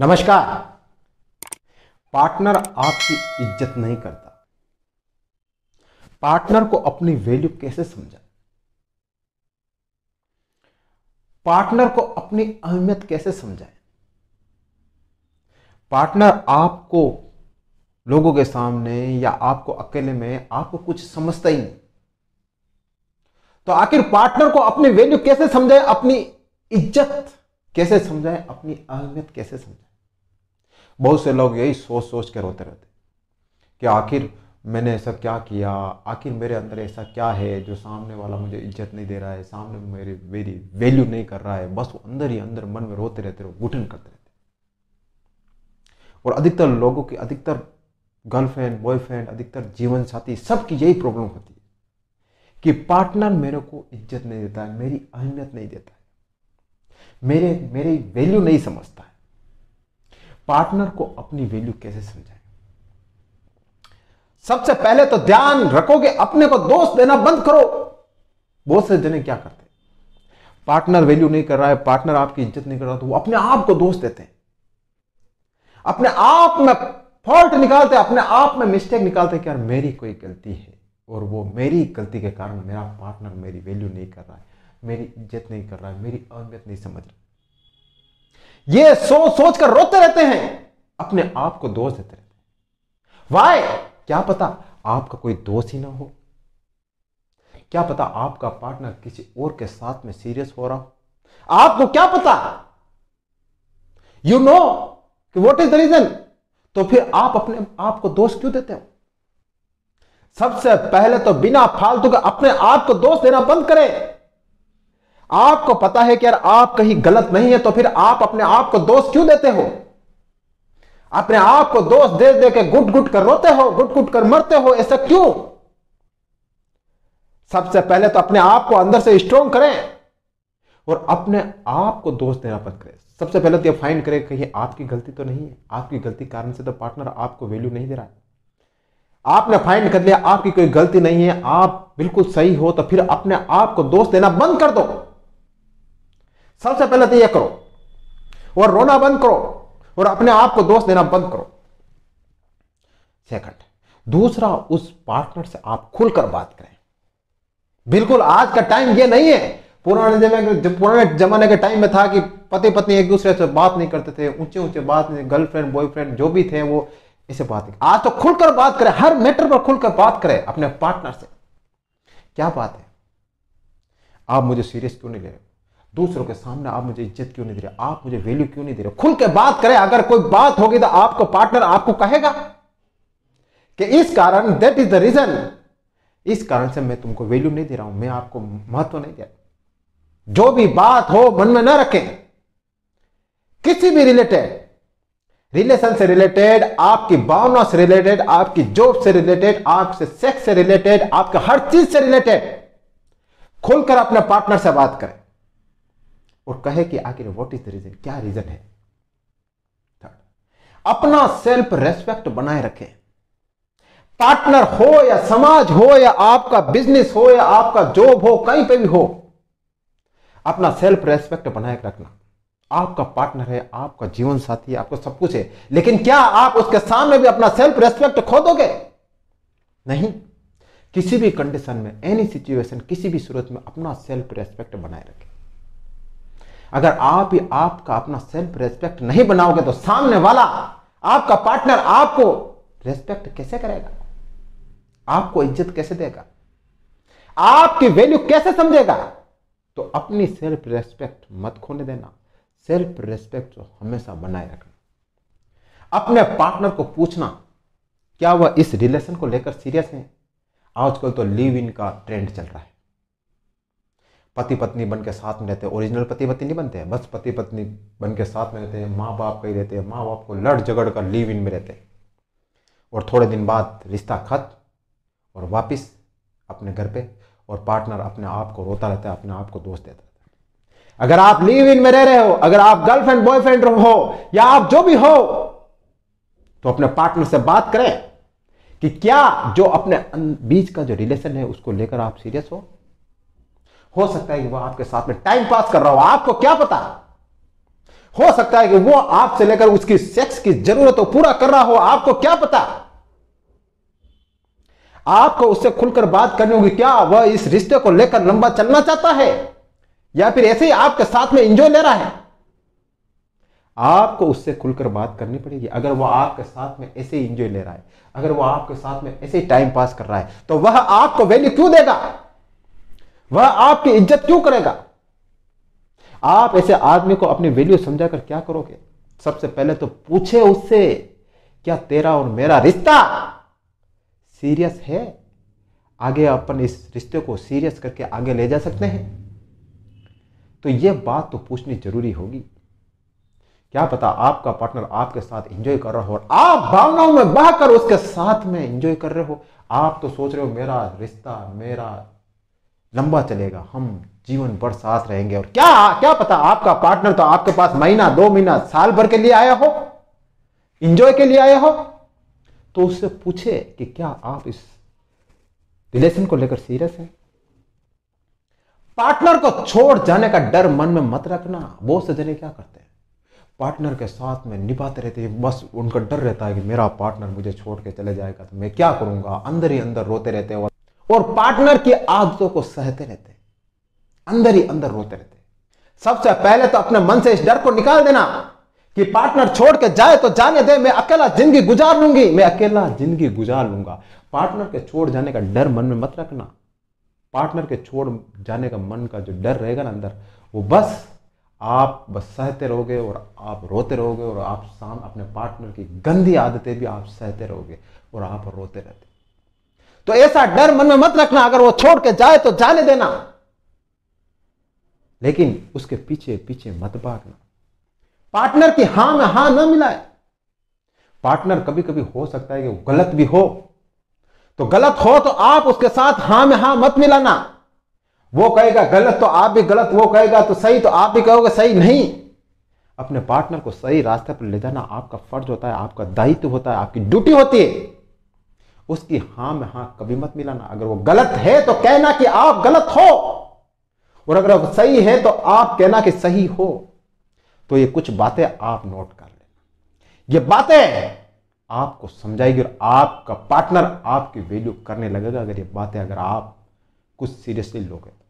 नमस्कार पार्टनर आपकी इज्जत नहीं करता पार्टनर को अपनी वैल्यू कैसे समझा पार्टनर को अपनी अहमियत कैसे समझाए पार्टनर आपको लोगों के सामने या आपको अकेले में आपको कुछ समझता ही नहीं तो आखिर पार्टनर को अपनी वैल्यू कैसे समझाए अपनी इज्जत कैसे समझाएं अपनी अहमियत कैसे समझाएं बहुत से लोग यही सोच सोच के रोते रहते कि आखिर मैंने ऐसा क्या किया आखिर मेरे अंदर ऐसा क्या है जो सामने वाला मुझे इज्जत नहीं दे रहा है सामने मेरी मेरी वैल्यू नहीं कर रहा है बस वो अंदर ही अंदर मन में रोते रहते रहो घुटन करते रहते और अधिकतर लोगों की अधिकतर गर्लफ्रेंड बॉयफ्रेंड अधिकतर जीवन साथी सबकी यही प्रॉब्लम होती है कि पार्टनर मेरे को इज्जत नहीं देता है मेरी अहमियत नहीं देता है मेरे मेरी वैल्यू नहीं समझता पार्टनर को अपनी वैल्यू कैसे समझाएं सबसे पहले तो ध्यान रखोगे अपने को दोष देना बंद करो बहुत से जने क्या करते पार्टनर वैल्यू नहीं कर रहा है पार्टनर आपकी इज्जत नहीं कर रहा तो वो अपने आप को दोष देते हैं अपने आप में फॉल्ट निकालते अपने आप में मिस्टेक निकालते कि यार मेरी कोई गलती है और वो मेरी गलती के कारण मेरा पार्टनर मेरी वैल्यू नहीं कर रहा है मेरी इज्जत नहीं कर रहा है मेरी अहमियत नहीं समझ रहा ये सोच सोच कर रोते रहते हैं अपने आप को दोष देते रहते हैं वाय क्या पता आपका कोई दोष ही ना हो क्या पता आपका पार्टनर किसी और के साथ में सीरियस हो रहा हो आपको क्या पता यू नो कि वॉट इज द रीजन तो फिर आप अपने आप को दोष क्यों देते हो सबसे पहले तो बिना फालतू के अपने आप को दोष देना बंद करें आपको पता है कि यार आप कहीं गलत नहीं है तो फिर आप अपने आप को दोष क्यों देते हो अपने आप को दोष दे दे के गुट गुट कर रोते हो गुट गुट कर मरते हो ऐसा क्यों सबसे पहले तो अपने आप को अंदर से स्ट्रोंग करें और अपने आप को दोष देना बंद करें सबसे पहले तो ये फाइंड करें कि ये आपकी गलती तो नहीं है आपकी गलती कारण से तो पार्टनर आपको वैल्यू नहीं दे रहा है आपने फाइंड कर लिया आपकी कोई गलती नहीं है आप बिल्कुल सही हो तो फिर अपने आप को दोष देना बंद कर दो सबसे पहले तो यह करो और रोना बंद करो और अपने आप को दोष देना बंद करो सेकंड दूसरा उस पार्टनर से आप खुलकर बात करें बिल्कुल आज का टाइम ये नहीं है पुराने जमाने पुराने जमाने के टाइम में था कि पति पत्नी एक दूसरे से बात नहीं करते थे ऊंचे ऊंचे बात नहीं गर्लफ्रेंड बॉयफ्रेंड जो भी थे वो इसे बात नहीं आज तो खुलकर बात करें हर मैटर पर खुलकर बात करें अपने पार्टनर से क्या बात है आप मुझे सीरियस क्यों नहीं ले रहे दूसरों के सामने आप मुझे इज्जत क्यों नहीं दे रहे आप मुझे वैल्यू क्यों नहीं दे रहे खुल के बात करें अगर कोई बात होगी तो आपको पार्टनर आपको कहेगा कि इस कारण दैट इज द रीजन इस कारण से मैं तुमको वैल्यू नहीं दे रहा हूं मैं आपको महत्व नहीं दे रहा जो भी बात हो मन में ना रखें किसी भी रिलेटेड रिलेशन से रिलेटेड आपकी भावना से रिलेटेड आपकी जॉब से रिलेटेड आपसे सेक्स से रिलेटेड आपके हर चीज से रिलेटेड खुलकर अपने पार्टनर से बात करें और कहे कि आखिर व्हाट इज द रीजन क्या रीजन है थर्ड अपना सेल्फ रेस्पेक्ट बनाए रखें पार्टनर हो या समाज हो या आपका बिजनेस हो या आपका जॉब हो कहीं पे भी हो अपना सेल्फ रेस्पेक्ट बनाए रखना आपका पार्टनर है आपका जीवन साथी है आपका सब कुछ है लेकिन क्या आप उसके सामने भी अपना सेल्फ रेस्पेक्ट खो दोगे नहीं किसी भी कंडीशन में एनी सिचुएशन किसी भी सूरत में अपना सेल्फ रेस्पेक्ट बनाए रखें अगर आप ही आपका अपना सेल्फ रेस्पेक्ट नहीं बनाओगे तो सामने वाला आपका पार्टनर आपको रेस्पेक्ट कैसे करेगा आपको इज्जत कैसे देगा आपकी वैल्यू कैसे समझेगा तो अपनी सेल्फ रेस्पेक्ट मत खोने देना सेल्फ रेस्पेक्ट को हमेशा बनाए रखना अपने पार्टनर को पूछना क्या वह इस रिलेशन को लेकर सीरियस है आजकल तो लिव इन का ट्रेंड चल रहा है पति पत्नी बन के साथ में रहते हैं ओरिजिनल पति पत्नी नहीं बनते हैं बस पति पत्नी बन के साथ में रहते हैं माँ बाप कहीं रहते हैं माँ बाप को लड़ झगड़ कर लीव इन में रहते हैं और थोड़े दिन बाद रिश्ता खत्म और वापस अपने घर पे और पार्टनर अपने आप को रोता रहता है अपने आप को दोष देता है अगर आप लीव इन में रह रहे हो अगर आप गर्लफ्रेंड बॉयफ्रेंड हो या आप जो भी हो तो अपने पार्टनर से बात करें कि क्या जो अपने अं-, बीच का जो रिलेशन है उसको लेकर आप सीरियस हो हो सकता है कि वो आपके साथ में टाइम पास कर रहा हो आपको क्या पता हो सकता है कि वो आपसे लेकर उसकी सेक्स की जरूरतों पूरा कर रहा हो आपको क्या पता आपको उससे खुलकर बात करनी होगी क्या वह इस रिश्ते को लेकर लंबा चलना चाहता है या फिर ऐसे ही आपके साथ में इंजॉय ले रहा है आपको उससे खुलकर बात करनी पड़ेगी अगर वह आपके साथ में ऐसे ही इंजॉय ले रहा है अगर वह आपके साथ में ऐसे ही टाइम पास कर रहा है तो वह आपको वैल्यू क्यों देगा वह आपकी इज्जत क्यों करेगा आप ऐसे आदमी को अपनी वैल्यू समझा कर क्या करोगे सबसे पहले तो पूछे उससे क्या तेरा और मेरा रिश्ता सीरियस है आगे अपन इस रिश्ते को सीरियस करके आगे ले जा सकते हैं तो यह बात तो पूछनी जरूरी होगी क्या पता आपका पार्टनर आपके साथ एंजॉय कर रहा हो और आप भावनाओं में बहकर उसके साथ में एंजॉय कर रहे हो आप तो सोच रहे हो मेरा रिश्ता मेरा लंबा चलेगा हम जीवन भर साथ रहेंगे और क्या क्या पता आपका पार्टनर तो आपके पास महीना दो महीना साल भर के लिए आया हो इंजॉय के लिए आया हो तो उससे पूछे कि क्या आप इस रिलेशन को लेकर सीरियस हैं पार्टनर को छोड़ जाने का डर मन में मत रखना बहुत से जने क्या करते हैं पार्टनर के साथ में निभाते रहते हैं बस उनका डर रहता है कि मेरा पार्टनर मुझे छोड़ के चले जाएगा तो मैं क्या करूंगा अंदर ही अंदर रोते रहते हैं और और पार्टनर की आदतों को सहते रहते अंदर ही अंदर रोते रहते सबसे पहले तो अपने मन से इस डर को निकाल देना कि पार्टनर छोड़ के जाए तो जाने दे मैं अकेला जिंदगी गुजार लूंगी मैं अकेला जिंदगी गुजार लूंगा पार्टनर के छोड़ जाने का डर मन में मत रखना पार्टनर के छोड़ जाने का मन का जो डर रहेगा ना अंदर वो बस आप बस सहते रहोगे और आप रोते रहोगे और आप शाम अपने पार्टनर की गंदी आदतें भी आप सहते रहोगे और आप रोते रहते तो ऐसा डर मन में मत रखना अगर वो छोड़ के जाए तो जाने देना लेकिन उसके पीछे पीछे मत भागना पार्टनर की हां में हां ना मिलाए पार्टनर कभी कभी हो सकता है कि वो गलत भी हो तो गलत हो तो आप उसके साथ हां में हां मत मिलाना वो कहेगा गलत तो आप भी गलत वो कहेगा तो सही तो आप भी कहोगे सही नहीं अपने पार्टनर को सही रास्ते पर ले जाना आपका फर्ज होता है आपका दायित्व होता है आपकी ड्यूटी होती है उसकी हां में हां कभी मत मिलाना अगर वो गलत है तो कहना कि आप गलत हो और अगर वो सही है तो आप कहना कि सही हो तो ये कुछ बातें आप नोट कर लेना ये बातें आपको समझाएगी और आपका पार्टनर आपकी वैल्यू करने लगेगा अगर ये बातें अगर आप कुछ सीरियसली लोगे तो